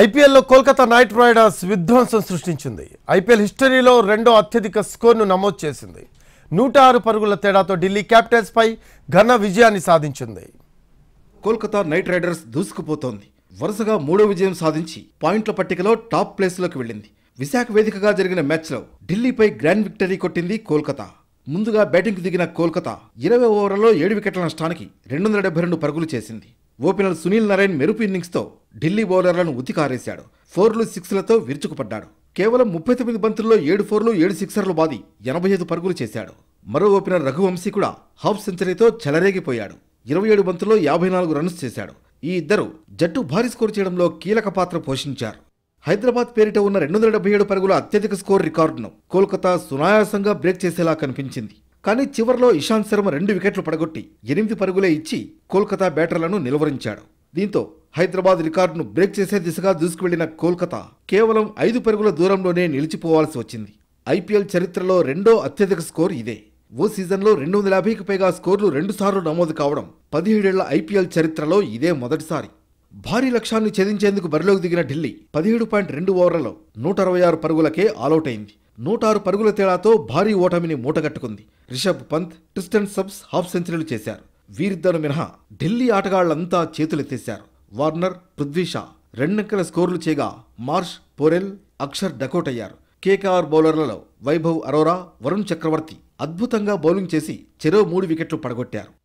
ఐపీఎల్లో Kolkata night riders విధ్వంసం సృష్టించింది ఐపీఎల్ హిస్టరీలో రెండో అత్యధిక స్కోర్ను నమోదు చేసింది నూట ఆరు పరుగుల తేడాతో ఢిల్లీ క్యాపిటల్స్పై ఘన విజయాన్ని సాధించింది కోల్కతా నైట్ రైడర్స్ దూసుకుపోతోంది వరుసగా మూడో విజయం సాధించి పాయింట్ల పట్టికలో టాప్ ప్లేస్లోకి వెళ్ళింది విశాఖ వేదికగా జరిగిన మ్యాచ్లో ఢిల్లీపై గ్రాండ్ విక్టరీ కొట్టింది కోల్కతా ముందుగా బ్యాటింగ్కు దిగిన కోల్కతా ఇరవై ఓవర్లలో ఏడు వికెట్ల నష్టానికి రెండు వందల డెబ్బై రెండు పరుగులు చేసింది ఓపెనర్ సునీల్ నారాయణ్ మెరుపు ఇన్నింగ్స్తో ఢిల్లీ బౌలర్లను ఉతికారేశాడు ఫోర్లు సిక్స్లతో విరుచుకుపడ్డాడు కేవలం ముప్పై తొమ్మిది బంతుల్లో ఏడు ఫోర్లు ఏడు సిక్సర్లు బాది ఎనభై ఐదు పరుగులు చేశాడు మరో ఓపెనర్ రఘువంశీ కూడా హాఫ్ సెంచరీతో చెలరేగిపోయాడు ఇరవై ఏడు బంతుల్లో యాభై నాలుగు రన్స్ చేశాడు ఈ ఇద్దరు జట్టు భారీ స్కోర్ చేయడంలో కీలక పాత్ర పోషించారు హైదరాబాద్ పేరిట ఉన్న రెండు వందల డెబ్బై ఏడు పరుగుల అత్యధిక స్కోర్ రికార్డును కోల్కతా సునాయాసంగా బ్రేక్ చేసేలా కనిపించింది కానీ చివరిలో ఇషాంత్ శర్మ రెండు వికెట్లు పడగొట్టి ఎనిమిది పరుగులే ఇచ్చి కోల్కతా బ్యాటర్లను నిలువరించాడు దీంతో హైదరాబాద్ రికార్డును బ్రేక్ చేసే దిశగా దూసుకువెళ్లిన కోల్కతా కేవలం ఐదు పరుగుల దూరంలోనే నిలిచిపోవాల్సి వచ్చింది ఐపీఎల్ చరిత్రలో రెండో అత్యధిక స్కోర్ ఇదే ఓ సీజన్లో రెండు వందల యాభైకి పైగా స్కోర్లు రెండుసార్లు నమోదు కావడం పదిహేడేళ్ల ఐపీఎల్ చరిత్రలో ఇదే మొదటిసారి భారీ లక్ష్యాన్ని ఛేదించేందుకు బరిలోకి దిగిన ఢిల్లీ పదిహేడు పాయింట్ రెండు ఓవర్లలో నూట అరవై ఆరు పరుగులకే ఆలౌట్ అయింది నూట ఆరు పరుగుల తేడాతో భారీ ఓటమిని మూటగట్టుకుంది Rishabh Pant Tristan subs half సెంచరీలు చేశారు వీరిద్దరు మినహా ఢిల్లీ ఆటగాళ్లంతా చేతులెత్తేశారు వార్నర్ పృథ్వీషా రెండంకెల స్కోర్లు చేయగా మార్ష్ పోరెల్ అక్షర్ డకౌట్ అయ్యారు కేకేఆర్ బౌలర్లలో వైభవ్ అరోరా వరుణ్ చక్రవర్తి అద్భుతంగా బౌలింగ్ చేసి చెరో మూడు వికెట్లు పడగొట్టారు